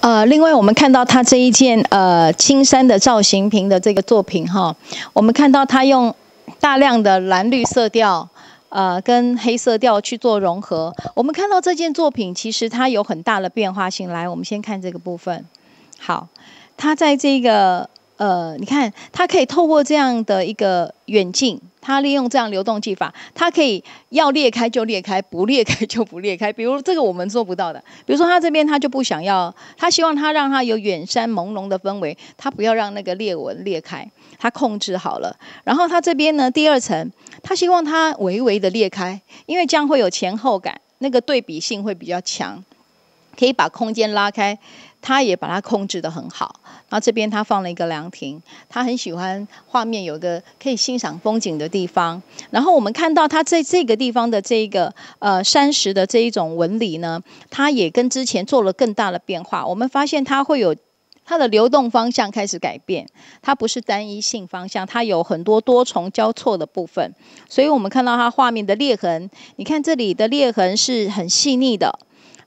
呃，另外我们看到他这一件呃青山的造型瓶的这个作品哈，我们看到他用大量的蓝绿色调，呃，跟黑色调去做融合。我们看到这件作品其实它有很大的变化性。来，我们先看这个部分。好，他在这个。呃，你看，它可以透过这样的一个远近，它利用这样流动技法，它可以要裂开就裂开，不裂开就不裂开。比如这个我们做不到的，比如说它这边它就不想要，它希望它让它有远山朦胧的氛围，它不要让那个裂纹裂开，它控制好了。然后它这边呢，第二层，它希望它微微的裂开，因为这样会有前后感，那个对比性会比较强。可以把空间拉开，他也把它控制的很好。然后这边他放了一个凉亭，他很喜欢画面有个可以欣赏风景的地方。然后我们看到他在这个地方的这个呃山石的这一种纹理呢，他也跟之前做了更大的变化。我们发现它会有它的流动方向开始改变，它不是单一性方向，它有很多多重交错的部分。所以我们看到它画面的裂痕，你看这里的裂痕是很细腻的。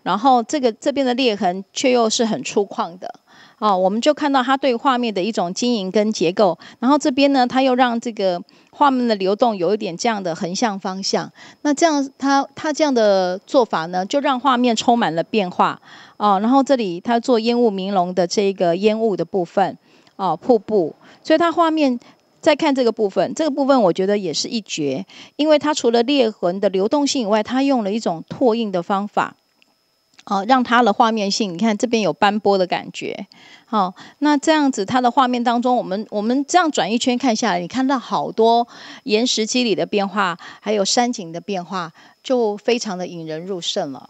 然后这个这边的裂痕却又是很粗犷的啊，我们就看到它对画面的一种经营跟结构。然后这边呢，它又让这个画面的流动有一点这样的横向方向。那这样它它这样的做法呢，就让画面充满了变化啊。然后这里他做烟雾朦胧的这个烟雾的部分啊，瀑布，所以他画面再看这个部分，这个部分我觉得也是一绝，因为他除了裂痕的流动性以外，他用了一种拓印的方法。好，让它的画面性，你看这边有斑驳的感觉。好，那这样子，它的画面当中，我们我们这样转一圈看下来，你看到好多岩石肌理的变化，还有山景的变化，就非常的引人入胜了。